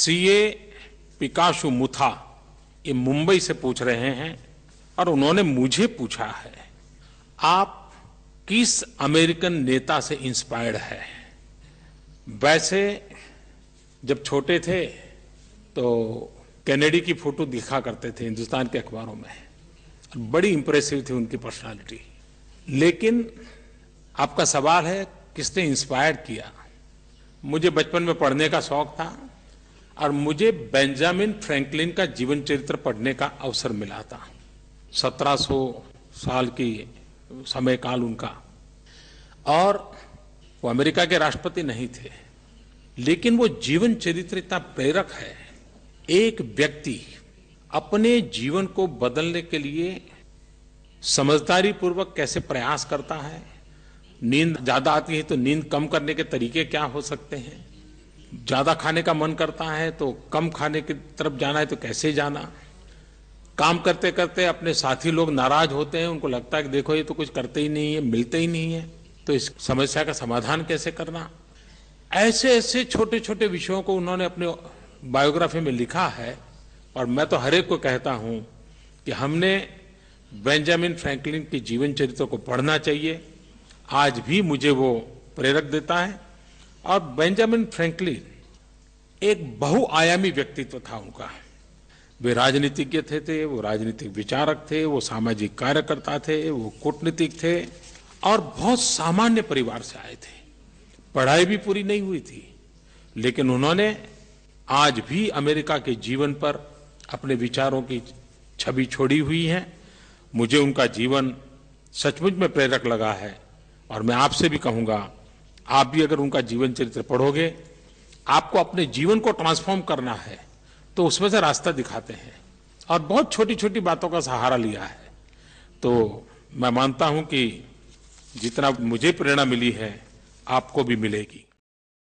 CA पिकाशु Mutha ये मुंबई से पूछ रहे हैं और उन्होंने मुझे पूछा है आप किस अमेरिकन नेता से इंस्पायर्ड है वैसे जब छोटे थे तो कैनेडी की फोटो दिखा करते थे हिंदुस्तान के अखबारों में बड़ी इंप्रेसिव थी उनकी पर्सनालिटी लेकिन आपका सवाल है किसने इंस्पायर किया मुझे बचपन में पढ़ने का शौक था और मुझे बेंजामिन फ्रैंकलिन का जीवन चरित्र पढ़ने का अवसर मिला था 1700 साल की समय काल उनका और वो अमेरिका के राष्ट्रपति नहीं थे लेकिन वो जीवन चरित्र इतना प्रेरक है एक व्यक्ति अपने जीवन को बदलने के लिए समझदारी पूर्वक कैसे प्रयास करता है नींद ज्यादा आती है तो नींद कम करने के तरीके क्या हो सकते हैं ज़्यादा खाने का मन करता है तो कम खाने की तरफ जाना है तो कैसे जाना काम करते करते अपने साथी लोग नाराज होते हैं उनको लगता है कि देखो ये तो कुछ करते ही नहीं है मिलते ही नहीं है तो इस समस्या का समाधान कैसे करना ऐसे ऐसे छोटे छोटे विषयों को उन्होंने अपने बायोग्राफी में लिखा है और मैं तो हरेक को कहता हूं कि हमने बेंजामिन फ्रैंकलिन के जीवन चरित्र को पढ़ना चाहिए आज भी मुझे वो प्रेरक देता है और बेंजामिन फ्रैंकलिन एक बहुआयामी व्यक्तित्व था उनका वे राजनीतिज्ञ थे थे वो राजनीतिक विचारक थे वो सामाजिक कार्यकर्ता थे वो कूटनीतिक थे और बहुत सामान्य परिवार से आए थे पढ़ाई भी पूरी नहीं हुई थी लेकिन उन्होंने आज भी अमेरिका के जीवन पर अपने विचारों की छवि छोड़ी हुई है मुझे उनका जीवन सचमुच में प्रेरक लगा है और मैं आपसे भी कहूंगा आप भी अगर उनका जीवन चरित्र पढ़ोगे आपको अपने जीवन को ट्रांसफॉर्म करना है तो उसमें से रास्ता दिखाते हैं और बहुत छोटी छोटी बातों का सहारा लिया है तो मैं मानता हूं कि जितना मुझे प्रेरणा मिली है आपको भी मिलेगी